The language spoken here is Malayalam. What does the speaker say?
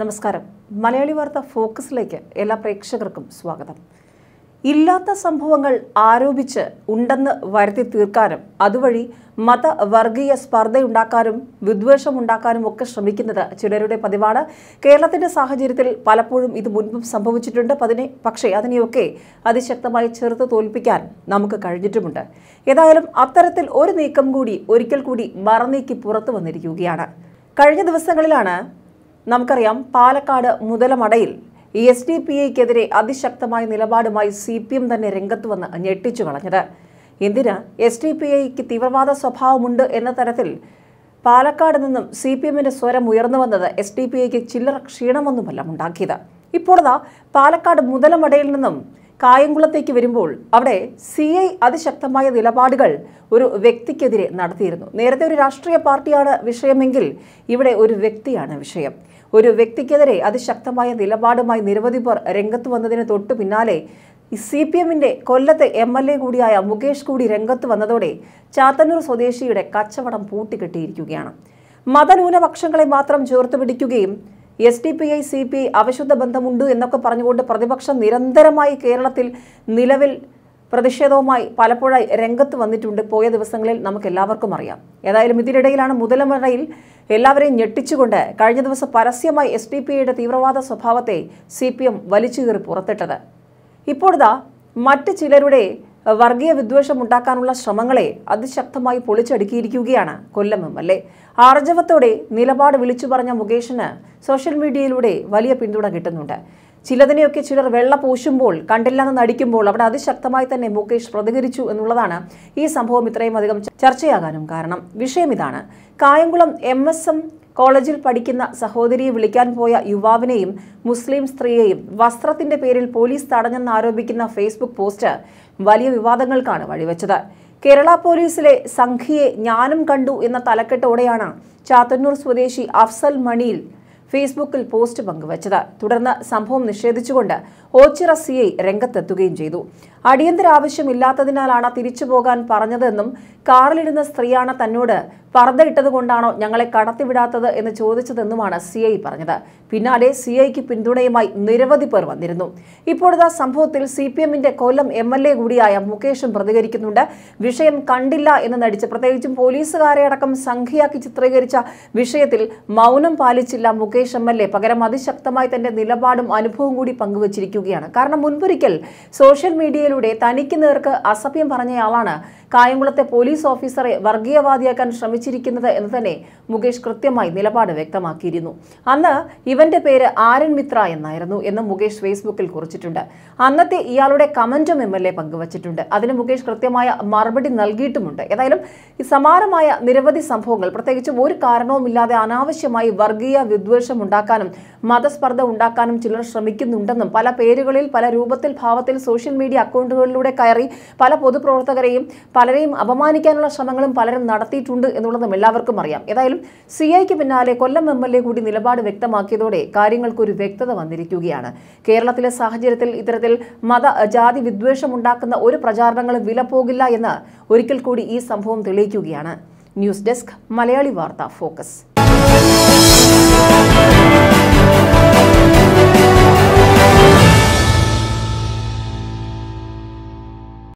നമസ്കാരം മലയാളി വാർത്ത ഫോക്കസിലേക്ക് എല്ലാ പ്രേക്ഷകർക്കും സ്വാഗതം ഇല്ലാത്ത സംഭവങ്ങൾ ആരോപിച്ച് ഉണ്ടെന്ന് വരുത്തി തീർക്കാനും അതുവഴി മതവർഗീയ സ്പർദ്ധയുണ്ടാക്കാനും വിദ്വേഷമുണ്ടാക്കാനും ഒക്കെ ശ്രമിക്കുന്നത് ചിലരുടെ പതിവാണ് കേരളത്തിന്റെ സാഹചര്യത്തിൽ പലപ്പോഴും ഇത് മുൻപും സംഭവിച്ചിട്ടുണ്ട് അതിനെ പക്ഷേ അതിനെയൊക്കെ അതിശക്തമായി ചെറുത്ത് തോൽപ്പിക്കാൻ നമുക്ക് കഴിഞ്ഞിട്ടുമുണ്ട് ഏതായാലും അത്തരത്തിൽ ഒരു നീക്കം കൂടി ഒരിക്കൽ കൂടി മറന്നീക്കി പുറത്തു വന്നിരിക്കുകയാണ് കഴിഞ്ഞ ദിവസങ്ങളിലാണ് നമുക്കറിയാം പാലക്കാട് മുതലമടയിൽ എസ് ഡി പി ഐക്കെതിരെ അതിശക്തമായ നിലപാടുമായി സി പി എം തന്നെ രംഗത്ത് വന്ന് ഞെട്ടിച്ചു കളഞ്ഞത് എന്തിന് എസ് ഡി പി ഐക്ക് തീവ്രവാദ സ്വഭാവമുണ്ട് എന്ന തരത്തിൽ പാലക്കാട് നിന്നും സി പി എമ്മിൻ്റെ സ്വരം ഉയർന്നു വന്നത് എസ് ഡി പി ഐക്ക് ചില്ലറ ക്ഷീണമൊന്നുമല്ല ഉണ്ടാക്കിയത് ഇപ്പോഴതാ പാലക്കാട് മുതലമടയിൽ നിന്നും കായംകുളത്തേക്ക് വരുമ്പോൾ അവിടെ സി ഐ അതിശക്തമായ നിലപാടുകൾ ഒരു വ്യക്തിക്കെതിരെ നടത്തിയിരുന്നു നേരത്തെ ഒരു രാഷ്ട്രീയ പാർട്ടിയാണ് വിഷയമെങ്കിൽ ഇവിടെ ഒരു വ്യക്തിയാണ് വിഷയം ഒരു വ്യക്തിക്കെതിരെ അതിശക്തമായ നിലപാടുമായി നിരവധി പേർ രംഗത്ത് വന്നതിന് തൊട്ടു പിന്നാലെ സി പി എമ്മിൻ്റെ കൊല്ലത്തെ എം എൽ എ കൂടിയായ മുകേഷ് കൂടി രംഗത്ത് വന്നതോടെ ചാത്തന്നൂർ സ്വദേശിയുടെ കച്ചവടം പൂട്ടിക്കെട്ടിയിരിക്കുകയാണ് മതന്യൂനപക്ഷങ്ങളെ മാത്രം ചേർത്ത് പിടിക്കുകയും S D P I C P I അവശുദ്ധ ബന്ധമുണ്ട് എന്നൊക്കെ പറഞ്ഞുകൊണ്ട് പ്രതിപക്ഷം നിരന്തരമായി കേരളത്തിൽ നിലവിൽ പ്രതിഷേധവുമായി പലപ്പോഴായി രംഗത്ത് വന്നിട്ടുണ്ട് പോയ ദിവസങ്ങളിൽ നമുക്ക് എല്ലാവർക്കും അറിയാം ഏതായാലും ഇതിനിടയിലാണ് മുതലമറയിൽ എല്ലാവരെയും ഞെട്ടിച്ചുകൊണ്ട് കഴിഞ്ഞ ദിവസം പരസ്യമായി എസ് ഡി പി ഐയുടെ തീവ്രവാദ സ്വഭാവത്തെ സി പി എം വലിച്ചുകീറി പുറത്തിട്ടത് ഇപ്പോഴതാ മറ്റ് ചിലരുടെ വർഗീയ വിദ്വേഷം ഉണ്ടാക്കാനുള്ള ശ്രമങ്ങളെ അതിശക്തമായി പൊളിച്ചടുക്കിയിരിക്കുകയാണ് കൊല്ലം എം എൽ എ ആർജവത്തോടെ നിലപാട് വിളിച്ചു പറഞ്ഞ മുകേഷിന് സോഷ്യൽ മീഡിയയിലൂടെ വലിയ പിന്തുണ കിട്ടുന്നുണ്ട് ചിലതിനെയൊക്കെ ചിലർ വെള്ള പൂശുമ്പോൾ കണ്ടില്ലാന്ന് നടിക്കുമ്പോൾ അവിടെ അതിശക്തമായി തന്നെ മുകേഷ് പ്രതികരിച്ചു എന്നുള്ളതാണ് ഈ സംഭവം ഇത്രയും അധികം ചർച്ചയാകാനും കാരണം വിഷയം ഇതാണ് കായംകുളം എം എസ് എം കോളേജിൽ പഠിക്കുന്ന സഹോദരിയെ വിളിക്കാൻ പോയ യുവാവിനെയും മുസ്ലിം സ്ത്രീയെയും വസ്ത്രത്തിന്റെ പേരിൽ പോലീസ് തടഞ്ഞെന്നാരോപിക്കുന്ന ഫേസ്ബുക്ക് പോസ്റ്റ് വലിയ വിവാദങ്ങൾക്കാണ് വഴിവെച്ചത് കേരള പോലീസിലെ സംഘിയെ ഞാനും കണ്ടു എന്ന തലക്കെട്ടോടെയാണ് ചാത്തന്നൂർ സ്വദേശി അഫ്സൽ മണിയിൽ ഫേസ്ബുക്കിൽ പോസ്റ്റ് പങ്കുവച്ചത് തുടർന്ന് സംഭവം നിഷേധിച്ചുകൊണ്ട് ഓച്ചിറ സി രംഗത്തെത്തുകയും ചെയ്തു അടിയന്തര ആവശ്യമില്ലാത്തതിനാലാണ് തിരിച്ചു പോകാൻ പറഞ്ഞതെന്നും കാറിലിരുന്ന സ്ത്രീയാണ് തന്നോട് ഇട്ടതുകൊണ്ടാണോ ഞങ്ങളെ കടത്തിവിടാത്തത് എന്ന് ചോദിച്ചതെന്നുമാണ് സി ഐ പറഞ്ഞത് പിന്നാലെ സി ഐക്ക് പിന്തുണയുമായി നിരവധി പേർ വന്നിരുന്നു ഇപ്പോഴത്തെ സംഭവത്തിൽ സി പി എമ്മിന്റെ കൊല്ലം എം എൽ എ കൂടിയായ മുകേഷും പ്രതികരിക്കുന്നുണ്ട് വിഷയം കണ്ടില്ല എന്ന് നടിച്ച് പ്രത്യേകിച്ചും പോലീസുകാരെ അടക്കം സംഖ്യയാക്കി ചിത്രീകരിച്ച വിഷയത്തിൽ മൗനം പാലിച്ചില്ല മുകേഷ് എം എൽ എ പകരം അതിശക്തമായി തന്റെ നിലപാടും അനുഭവവും കൂടി പങ്കുവച്ചിരിക്കുകയാണ് കാരണം മുൻപൊരിക്കൽ സോഷ്യൽ മീഡിയയിൽ വീഡിയോയിലൂടെ തനിക്ക് നേർക്ക് അസഭ്യം പറഞ്ഞയാളാണ് കായംകുളത്തെ പോലീസ് ഓഫീസറെ വർഗീയവാദിയാക്കാൻ ശ്രമിച്ചിരിക്കുന്നത് എന്ന് തന്നെ മുകേഷ് കൃത്യമായി നിലപാട് വ്യക്തമാക്കിയിരുന്നു അന്ന് ഇവന്റെ പേര് ആരൻ മിത്ര എന്നായിരുന്നു എന്ന് മുകേഷ് ഫേസ്ബുക്കിൽ കുറിച്ചിട്ടുണ്ട് അന്നത്തെ ഇയാളുടെ കമന്റും എം എൽ എ പങ്കുവച്ചിട്ടുണ്ട് അതിന് മുകേഷ് കൃത്യമായ മറുപടി നൽകിയിട്ടുമുണ്ട് ഏതായാലും സമാനമായ നിരവധി സംഭവങ്ങൾ പ്രത്യേകിച്ചും ഒരു കാരണവുമില്ലാതെ അനാവശ്യമായി വർഗീയ വിദ്വേഷം ഉണ്ടാക്കാനും മതസ്പർദ്ധ ഉണ്ടാക്കാനും ചിലർ ശ്രമിക്കുന്നുണ്ടെന്നും പല പേരുകളിൽ പല രൂപത്തിൽ ഭാവത്തിൽ സോഷ്യൽ മീഡിയ അക്കൗണ്ടുകളിലൂടെ കയറി പല പൊതുപ്രവർത്തകരെയും പലരെയും അപമാനിക്കാനുള്ള ശ്രമങ്ങളും പലരും നടത്തിയിട്ടുണ്ട് എന്നുള്ളതും എല്ലാവർക്കും അറിയാം ഏതായാലും സി ഐക്ക് പിന്നാലെ കൊല്ലം എം എൽ എ കൂടി നിലപാട് വ്യക്തമാക്കിയതോടെ കാര്യങ്ങൾക്കൊരു വ്യക്തത വന്നിരിക്കുകയാണ് കേരളത്തിലെ സാഹചര്യത്തിൽ ഇത്തരത്തിൽ മത ജാതി വിദ്വേഷമുണ്ടാക്കുന്ന ഒരു പ്രചാരണങ്ങളും വില പോകില്ല എന്ന് ഒരിക്കൽ കൂടി ഈ സംഭവം തെളിയിക്കുകയാണ് ന്യൂസ് ഡെസ്ക് മലയാളി വാർത്ത ഫോക്കസ്